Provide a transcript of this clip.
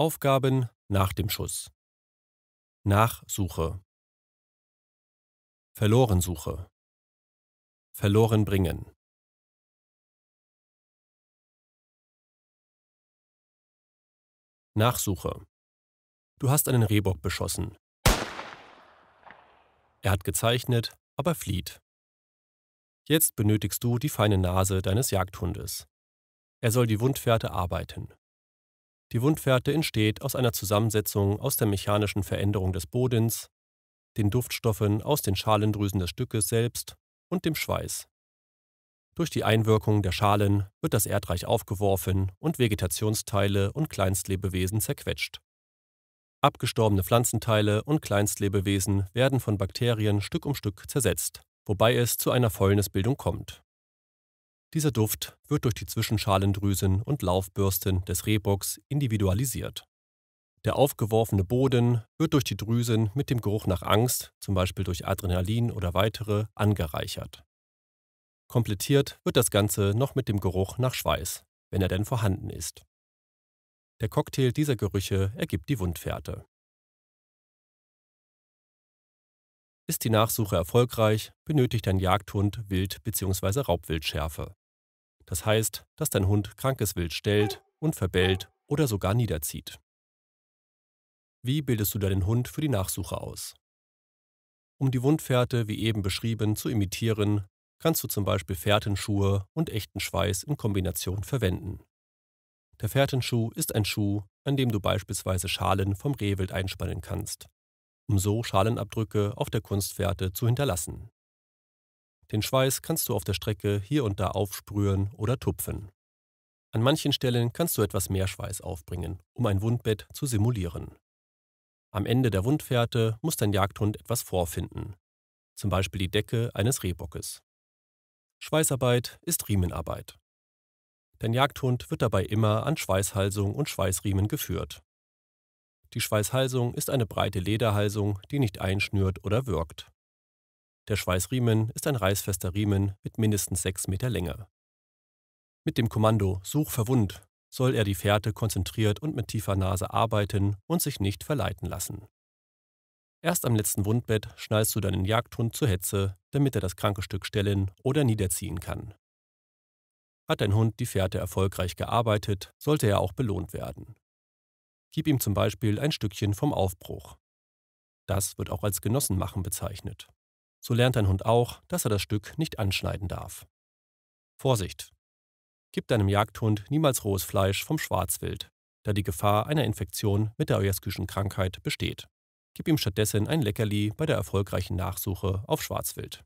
Aufgaben nach dem Schuss. Nachsuche. Verlorensuche. Verloren bringen. Nachsuche. Du hast einen Rehbock beschossen. Er hat gezeichnet, aber flieht. Jetzt benötigst du die feine Nase deines Jagdhundes. Er soll die Wundfährte arbeiten. Die Wundfährte entsteht aus einer Zusammensetzung aus der mechanischen Veränderung des Bodens, den Duftstoffen aus den Schalendrüsen des Stückes selbst und dem Schweiß. Durch die Einwirkung der Schalen wird das Erdreich aufgeworfen und Vegetationsteile und Kleinstlebewesen zerquetscht. Abgestorbene Pflanzenteile und Kleinstlebewesen werden von Bakterien Stück um Stück zersetzt, wobei es zu einer Fäulnisbildung kommt. Dieser Duft wird durch die Zwischenschalendrüsen und Laufbürsten des Rehbocks individualisiert. Der aufgeworfene Boden wird durch die Drüsen mit dem Geruch nach Angst, zum Beispiel durch Adrenalin oder weitere, angereichert. Komplettiert wird das Ganze noch mit dem Geruch nach Schweiß, wenn er denn vorhanden ist. Der Cocktail dieser Gerüche ergibt die Wundfährte. Ist die Nachsuche erfolgreich, benötigt ein Jagdhund Wild- bzw. Raubwildschärfe. Das heißt, dass dein Hund krankes Wild stellt und verbellt oder sogar niederzieht. Wie bildest du deinen Hund für die Nachsuche aus? Um die Wundfährte, wie eben beschrieben, zu imitieren, kannst du zum Beispiel Fährtenschuhe und echten Schweiß in Kombination verwenden. Der Fährtenschuh ist ein Schuh, an dem du beispielsweise Schalen vom Rehwild einspannen kannst, um so Schalenabdrücke auf der Kunstfährte zu hinterlassen. Den Schweiß kannst du auf der Strecke hier und da aufsprühen oder tupfen. An manchen Stellen kannst du etwas mehr Schweiß aufbringen, um ein Wundbett zu simulieren. Am Ende der Wundfährte muss dein Jagdhund etwas vorfinden, zum Beispiel die Decke eines Rehbockes. Schweißarbeit ist Riemenarbeit. Dein Jagdhund wird dabei immer an Schweißhalsung und Schweißriemen geführt. Die Schweißhalsung ist eine breite Lederhalsung, die nicht einschnürt oder wirkt. Der Schweißriemen ist ein reißfester Riemen mit mindestens 6 Meter Länge. Mit dem Kommando Such verwund soll er die Fährte konzentriert und mit tiefer Nase arbeiten und sich nicht verleiten lassen. Erst am letzten Wundbett schnallst du deinen Jagdhund zur Hetze, damit er das kranke Stück stellen oder niederziehen kann. Hat dein Hund die Fährte erfolgreich gearbeitet, sollte er auch belohnt werden. Gib ihm zum Beispiel ein Stückchen vom Aufbruch. Das wird auch als Genossenmachen bezeichnet. So lernt dein Hund auch, dass er das Stück nicht anschneiden darf. Vorsicht! Gib deinem Jagdhund niemals rohes Fleisch vom Schwarzwild, da die Gefahr einer Infektion mit der Oyerskischen Krankheit besteht. Gib ihm stattdessen ein Leckerli bei der erfolgreichen Nachsuche auf Schwarzwild.